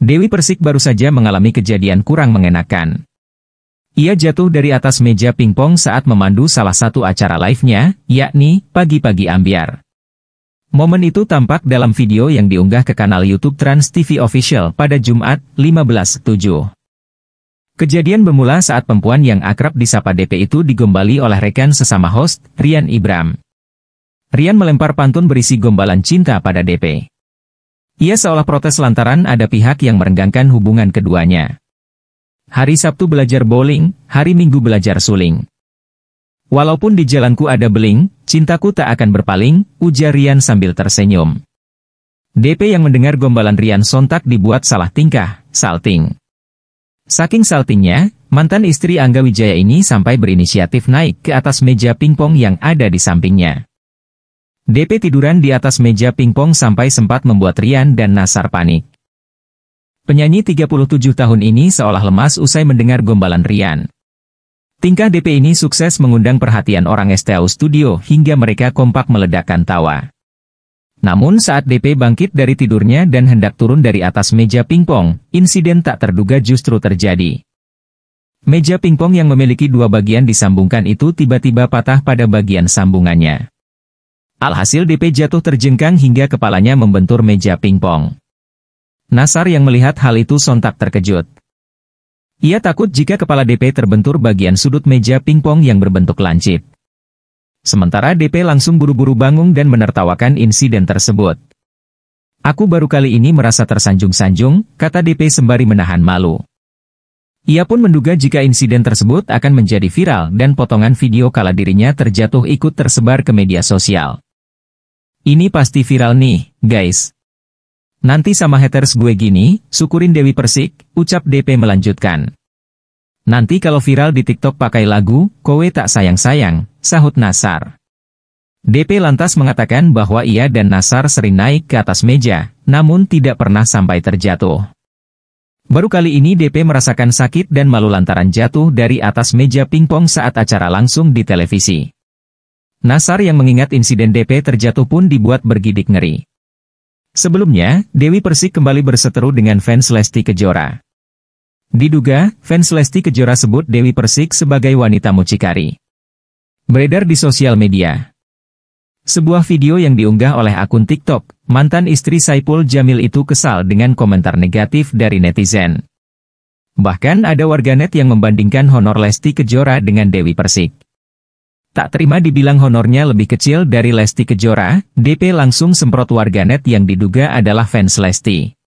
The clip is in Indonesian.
Dewi Persik baru saja mengalami kejadian kurang mengenakan. Ia jatuh dari atas meja pingpong saat memandu salah satu acara live-nya, yakni Pagi-Pagi Ambiar. Momen itu tampak dalam video yang diunggah ke kanal YouTube Trans TV Official pada Jumat, 15.07. Kejadian bermula saat perempuan yang akrab disapa DP itu digombali oleh rekan sesama host, Rian Ibram. Rian melempar pantun berisi gombalan cinta pada DP. Ia seolah protes lantaran ada pihak yang merenggangkan hubungan keduanya. Hari Sabtu belajar bowling, hari Minggu belajar suling. Walaupun di jalanku ada beling, cintaku tak akan berpaling, ujar Rian sambil tersenyum. DP yang mendengar gombalan Rian sontak dibuat salah tingkah, salting. Saking saltingnya, mantan istri Angga Wijaya ini sampai berinisiatif naik ke atas meja pingpong yang ada di sampingnya. DP tiduran di atas meja pingpong sampai sempat membuat Rian dan Nasar panik. Penyanyi 37 tahun ini seolah lemas usai mendengar gombalan Rian. Tingkah DP ini sukses mengundang perhatian orang STU Studio hingga mereka kompak meledakkan tawa. Namun saat DP bangkit dari tidurnya dan hendak turun dari atas meja pingpong, insiden tak terduga justru terjadi. Meja pingpong yang memiliki dua bagian disambungkan itu tiba-tiba patah pada bagian sambungannya. Alhasil DP jatuh terjengkang hingga kepalanya membentur meja pingpong. Nasar yang melihat hal itu sontak terkejut. Ia takut jika kepala DP terbentur bagian sudut meja pingpong yang berbentuk lancip. Sementara DP langsung buru-buru bangun dan menertawakan insiden tersebut. Aku baru kali ini merasa tersanjung-sanjung, kata DP sembari menahan malu. Ia pun menduga jika insiden tersebut akan menjadi viral dan potongan video kala dirinya terjatuh ikut tersebar ke media sosial. Ini pasti viral nih, guys. Nanti sama haters gue gini, syukurin Dewi Persik, ucap DP melanjutkan. Nanti kalau viral di TikTok pakai lagu, kowe tak sayang-sayang, sahut Nasar. DP lantas mengatakan bahwa ia dan Nasar sering naik ke atas meja, namun tidak pernah sampai terjatuh. Baru kali ini DP merasakan sakit dan malu lantaran jatuh dari atas meja pingpong saat acara langsung di televisi. Nasar yang mengingat insiden DP terjatuh pun dibuat bergidik ngeri. Sebelumnya, Dewi Persik kembali berseteru dengan fans Lesti Kejora. Diduga, fans Lesti Kejora sebut Dewi Persik sebagai wanita mucikari. Beredar di sosial media. Sebuah video yang diunggah oleh akun TikTok, mantan istri Saipul Jamil itu kesal dengan komentar negatif dari netizen. Bahkan ada warganet yang membandingkan honor Lesti Kejora dengan Dewi Persik. Tak terima dibilang honornya lebih kecil dari Lesti Kejora, DP langsung semprot warganet yang diduga adalah fans Lesti.